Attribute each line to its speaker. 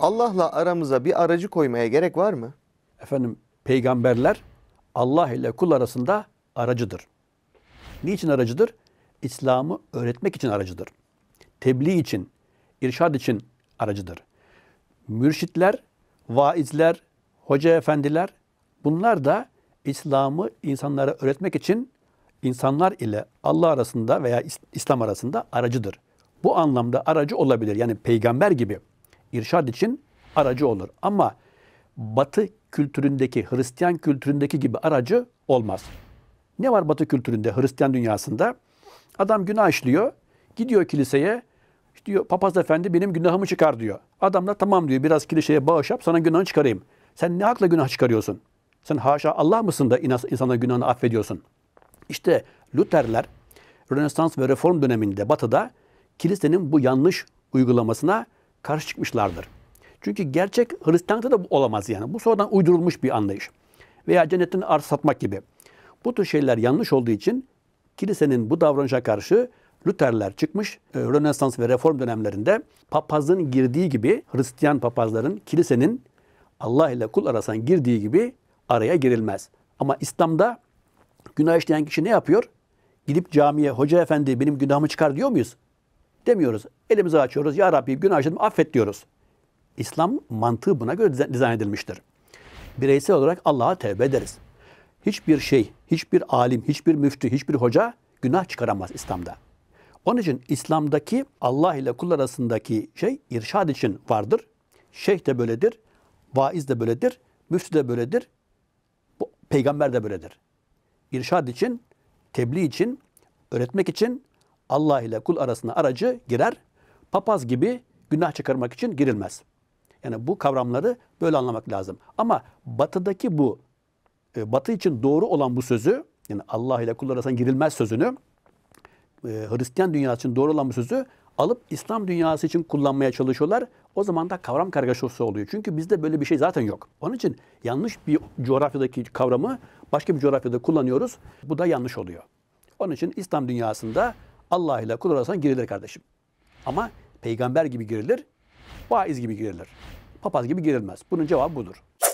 Speaker 1: Allah'la aramıza bir aracı koymaya gerek var mı? Efendim peygamberler Allah ile kul arasında aracıdır. Niçin aracıdır? İslam'ı öğretmek için aracıdır. Tebliğ için, irşad için aracıdır. Mürşitler, vaizler, hoca efendiler bunlar da İslam'ı insanlara öğretmek için insanlar ile Allah arasında veya İslam arasında aracıdır bu anlamda aracı olabilir. Yani peygamber gibi irşad için aracı olur. Ama batı kültüründeki, Hristiyan kültüründeki gibi aracı olmaz. Ne var batı kültüründe, Hristiyan dünyasında? Adam günah işliyor, gidiyor kiliseye, diyor papaz efendi benim günahımı çıkar diyor. Adam da tamam diyor biraz kiliseye bağış yap sana günahını çıkarayım. Sen ne hakla günah çıkarıyorsun? Sen haşa Allah mısın da insana günahını affediyorsun? İşte Lutherler Rönesans ve Reform döneminde batıda kilisenin bu yanlış uygulamasına karşı çıkmışlardır. Çünkü gerçek Hristiyanlıkta da olamaz yani. Bu sonradan uydurulmuş bir anlayış. Veya cennetin arz satmak gibi. Bu tür şeyler yanlış olduğu için kilisenin bu davranışa karşı Lutherler çıkmış. E, Rönesans ve reform dönemlerinde papazın girdiği gibi Hristiyan papazların kilisenin Allah ile kul arasına girdiği gibi araya girilmez. Ama İslam'da günah işleyen kişi ne yapıyor? Gidip camiye hoca efendi benim günahımı çıkar diyor muyuz? demiyoruz. Elimizi açıyoruz. Ya Rabbi günah işledim affet diyoruz. İslam mantığı buna göre dizayn edilmiştir. Bireysel olarak Allah'a tevbe ederiz. Hiçbir şey, hiçbir alim, hiçbir müftü, hiçbir hoca günah çıkaramaz İslam'da. Onun için İslam'daki Allah ile kul arasındaki şey irşad için vardır. Şeyh de böyledir, vaiz de böyledir, müftü de böyledir, peygamber de böyledir. İrşad için, tebliğ için, öğretmek için Allah ile kul arasında aracı girer. Papaz gibi günah çıkarmak için girilmez. Yani bu kavramları böyle anlamak lazım. Ama batıdaki bu, e, batı için doğru olan bu sözü, yani Allah ile kul arasında girilmez sözünü, e, Hristiyan dünyası için doğru olan bu sözü alıp İslam dünyası için kullanmaya çalışıyorlar. O zaman da kavram kargaşası oluyor. Çünkü bizde böyle bir şey zaten yok. Onun için yanlış bir coğrafyadaki kavramı başka bir coğrafyada kullanıyoruz. Bu da yanlış oluyor. Onun için İslam dünyasında Allah ile kul arasına girilir kardeşim. Ama peygamber gibi girilir, vaiz gibi girilir. Papaz gibi girilmez. Bunun cevabı budur.